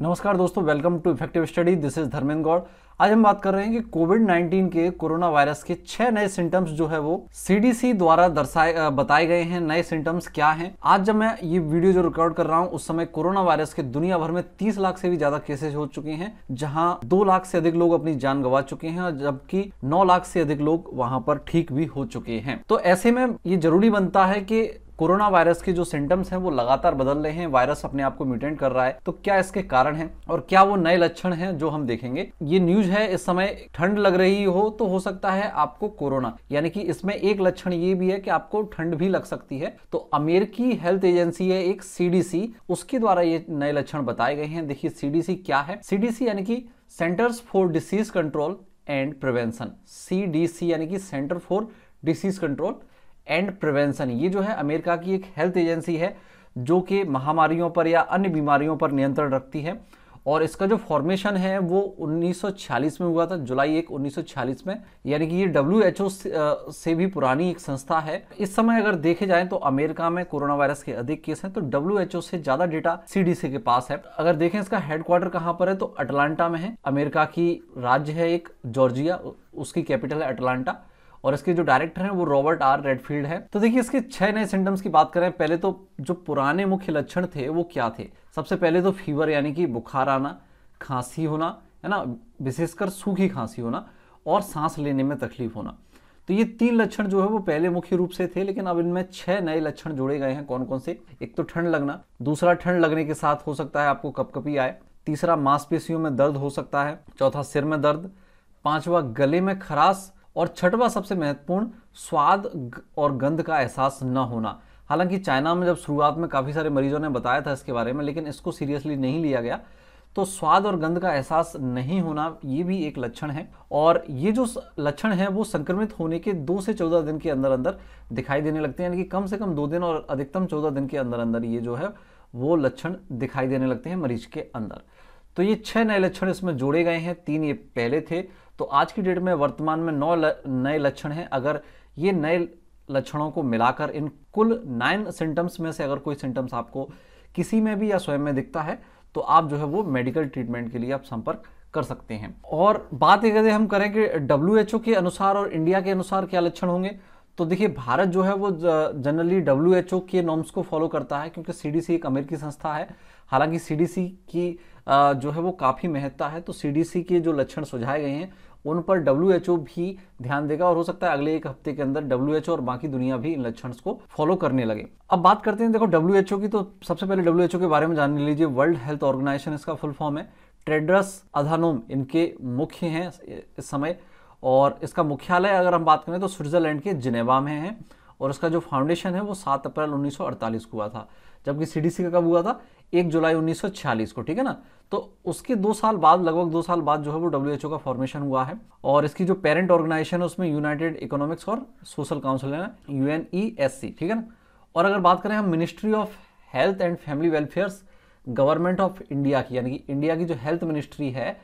नमस्कार दोस्तों welcome to effective study this is Dharmendra Gaur आज हम बात कर रहे हैं कि कोविड 19 के कोरोना वायरस के छह नए सिम्टम्स जो है वो सीडीसी द्वारा दर्शाए बताए गए हैं नए सिम्टम्स क्या हैं आज जब मैं ये वीडियो जो रिकॉर्ड कर रहा हूं उस समय कोरोना वायरस के दुनिया भर में 30 लाख से भी ज्यादा केसेज हो चुके हैं जहाँ दो लाख से अधिक लोग अपनी जान गंवा चुके हैं और जबकि नौ लाख से अधिक लोग वहां पर ठीक भी हो चुके हैं तो ऐसे में ये जरूरी बनता है की कोरोना वायरस के जो सिम्टम्स हैं वो लगातार बदल रहे हैं वायरस अपने आप को म्यूटेंट कर रहा है तो क्या इसके कारण है और क्या वो नए लक्षण हैं जो हम देखेंगे ये न्यूज है इस समय ठंड लग रही हो तो हो सकता है आपको कोरोना यानी कि इसमें एक लक्षण ये भी है कि आपको ठंड भी लग सकती है तो अमेरिकी हेल्थ एजेंसी है एक सी उसके द्वारा ये नए लक्षण बताए गए हैं देखिए सी क्या है सी यानी कि centres for disease control and prevention C यानी कि centre for disease control and prevention ये जो है अमेरिका की एक हेल्थ एजेंसी है जो कि महामारियों पर या अन्य बीमारियों पर नियंत्रण रखती है और इसका जो फॉर्मेशन है वो 1946 में हुआ था जुलाई एक 1946 में यानी कि ये डब्ल्यू एच ओ से भी पुरानी एक संस्था है इस समय अगर देखे जाए तो अमेरिका में कोरोना वायरस के अधिक केस हैं तो डब्ल्यू एच ओ से ज्यादा डेटा सी के पास है अगर देखें इसका हेडक्वार्टर कहाँ पर है तो अटलांटा में है अमेरिका की राज्य है एक जॉर्जिया उसकी कैपिटल है अटलांटा और इसके जो डायरेक्टर हैं वो रॉबर्ट आर रेडफील्ड हैं तो देखिए इसके छह नए सिम्टम्स की बात करें पहले तो जो पुराने मुख्य लक्षण थे वो क्या थे सबसे पहले तो फीवर यानी कि बुखार आना खांसी होना है ना विशेषकर सूखी खांसी होना और सांस लेने में तकलीफ होना तो ये तीन लक्षण जो है वो पहले मुख्य रूप से थे लेकिन अब इनमें छह नए लक्षण जोड़े गए हैं कौन कौन से एक तो ठंड लगना दूसरा ठंड लगने के साथ हो सकता है आपको कपकपी आए तीसरा मांसपेशियों में दर्द हो सकता है चौथा सिर में दर्द पांचवा गले में खराश और छठवा सबसे महत्वपूर्ण स्वाद और गंध का एहसास न होना हालांकि चाइना में जब शुरुआत में काफ़ी सारे मरीजों ने बताया था इसके बारे में लेकिन इसको सीरियसली नहीं लिया गया तो स्वाद और गंध का एहसास नहीं होना ये भी एक लक्षण है और ये जो लक्षण है वो संक्रमित होने के दो से चौदह दिन के अंदर अंदर दिखाई देने लगते हैं यानी कि कम से कम दो दिन और अधिकतम चौदह दिन के अंदर अंदर ये जो है वो लक्षण दिखाई देने लगते हैं मरीज के अंदर तो ये छह नए लक्षण इसमें जोड़े गए हैं तीन ये पहले थे तो आज की डेट में वर्तमान में नौ नए लक्षण हैं अगर ये नए लक्षणों को मिलाकर इन कुल नाइन सिम्टम्स में से अगर कोई सिम्टम्स आपको किसी में भी या स्वयं में दिखता है तो आप जो है वो मेडिकल ट्रीटमेंट के लिए आप संपर्क कर सकते हैं और बात एक हम करें कि डब्ल्यू के अनुसार और इंडिया के अनुसार क्या लक्षण होंगे तो देखिए भारत जो है वो जनरली डब्ल्यू के नॉर्म्स को फॉलो करता है क्योंकि सी एक अमेरिकी संस्था है हालांकि सी की जो है वो काफ़ी महत्ता है तो सी के जो लक्षण सुझाए गए हैं उन पर डब्ल्यू भी ध्यान देगा और हो सकता है अगले एक हफ्ते के अंदर डब्ल्यू और बाकी दुनिया भी इन लक्षण को फॉलो करने लगे अब बात करते हैं देखो डब्ल्यू की तो सबसे पहले डब्ल्यू के बारे में जान लीजिए वर्ल्ड हेल्थ ऑर्गेनाइजेशन इसका फुल फॉर्म है ट्रेडरस अधानोम इनके मुख्य हैं इस समय और इसका मुख्यालय अगर हम बात करें तो स्विट्ज़रलैंड के जिनेवा में है और इसका जो फाउंडेशन है वो सात अप्रैल 1948 को हुआ था जबकि सीडीसी का कब हुआ था एक जुलाई 1946 को ठीक है ना तो उसके दो साल बाद लगभग दो साल बाद जो है वो डब्ल्यू का फॉर्मेशन हुआ है और इसकी जो पेरेंट ऑर्गेनाइजेशन है उसमें यूनाइटेड इकोनॉमिक्स और सोशल काउंसिल है यू एन e ठीक है ना और अगर बात करें हम ministry of health and family welfare government of India की यानी कि इंडिया की जो हेल्थ मिनिस्ट्री है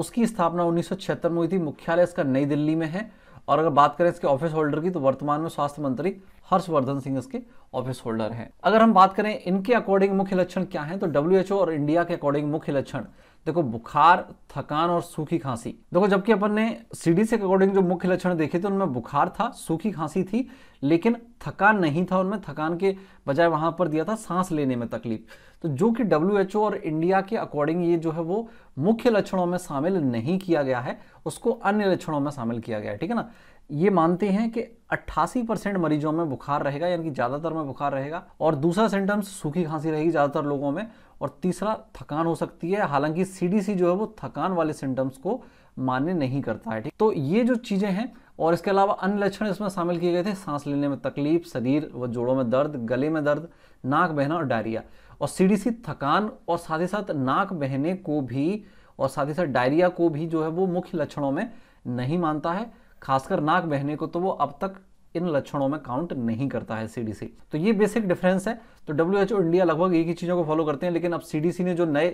उसकी स्थापना उन्नीस में हुई थी मुख्यालय इसका नई दिल्ली में है और अगर बात करें इसके ऑफिस होल्डर की तो वर्तमान में स्वास्थ्य मंत्री हर्षवर्धन सिंह इसके ऑफिस होल्डर हैं अगर हम बात करें इनके अकॉर्डिंग मुख्य लक्षण क्या हैं तो डब्ल्यू और इंडिया के अकॉर्डिंग मुख्य लक्षण देखो बुखार थकान और सूखी खांसी देखो जबकि अपन ने सीडी से अकॉर्डिंग जो मुख्य लक्षण देखे थे उनमें बुखार था सूखी खांसी थी लेकिन थकान नहीं था उनमें थकान के बजाय वहां पर दिया था सांस लेने में तकलीफ तो जो कि डब्ल्यू और इंडिया के अकॉर्डिंग ये जो है वो मुख्य लक्षणों में शामिल नहीं किया गया है उसको अन्य लक्षणों में शामिल किया गया है ठीक है ना ये मानते हैं कि 88 परसेंट मरीजों में बुखार रहेगा यानी कि ज़्यादातर में बुखार रहेगा और दूसरा सिम्टम्स सूखी खांसी रहेगी ज़्यादातर लोगों में और तीसरा थकान हो सकती है हालांकि सीडीसी जो है वो थकान वाले सिम्टम्स को मान्य नहीं करता है ठीक तो ये जो चीज़ें हैं और इसके अलावा अन्य लक्षण इसमें शामिल किए गए थे सांस लेने में तकलीफ शरीर व जोड़ों में दर्द गले में दर्द नाक बहना और डायरिया और सीडीसी थकान और साथ ही साथ नाक बहने को भी और साथ ही साथ डायरिया को भी जो है वो मुख्य लक्षणों में नहीं मानता है खासकर नाक बहने को तो वो अब तक इन लक्षणों में काउंट नहीं करता है सीडीसी तो ये बेसिक डिफरेंस है तो डब्ल्यू इंडिया लगभग एक ही चीज़ों को फॉलो करते हैं लेकिन अब सीडीसी ने जो नए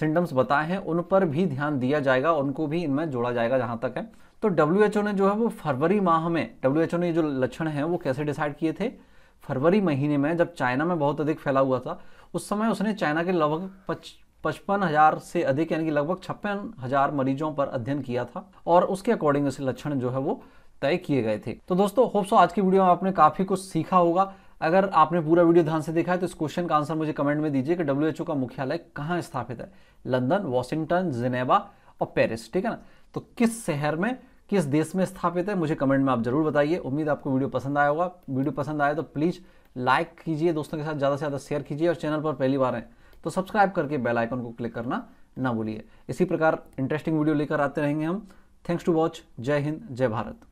सिम्टम्स बताए हैं उन पर भी ध्यान दिया जाएगा उनको भी इनमें जोड़ा जाएगा जहाँ तक है तो डब्ल्यू ने जो है वो फरवरी माह में डब्ल्यू ने जो लक्षण हैं वो कैसे डिसाइड किए थे फरवरी महीने में जब चाइना में बहुत अधिक फैला हुआ था उस समय उसने चाइना के लगभग पचपन हजार से अधिक यानी कि लगभग छप्पन हजार मरीजों पर अध्ययन किया था और उसके अकॉर्डिंग उसे लक्षण जो है वो तय किए गए थे तो दोस्तों होप सो आज की वीडियो में आपने काफ़ी कुछ सीखा होगा अगर आपने पूरा वीडियो ध्यान से देखा है तो इस क्वेश्चन का आंसर मुझे कमेंट में दीजिए कि डब्ल्यू का मुख्यालय कहाँ स्थापित है लंदन वॉशिंगटन जिनेवा और पेरिस ठीक है ना तो किस शहर में किस देश में स्थापित है मुझे कमेंट में आप जरूर बताइए उम्मीद आपको वीडियो पसंद आया होगा वीडियो पसंद आया तो प्लीज़ लाइक कीजिए दोस्तों के साथ ज़्यादा से ज़्यादा शेयर कीजिए और चैनल पर पहली बार है तो सब्सक्राइब करके बेल आइकन को क्लिक करना ना भूलिए इसी प्रकार इंटरेस्टिंग वीडियो लेकर आते रहेंगे हम थैंक्स टू वॉच जय हिंद जय भारत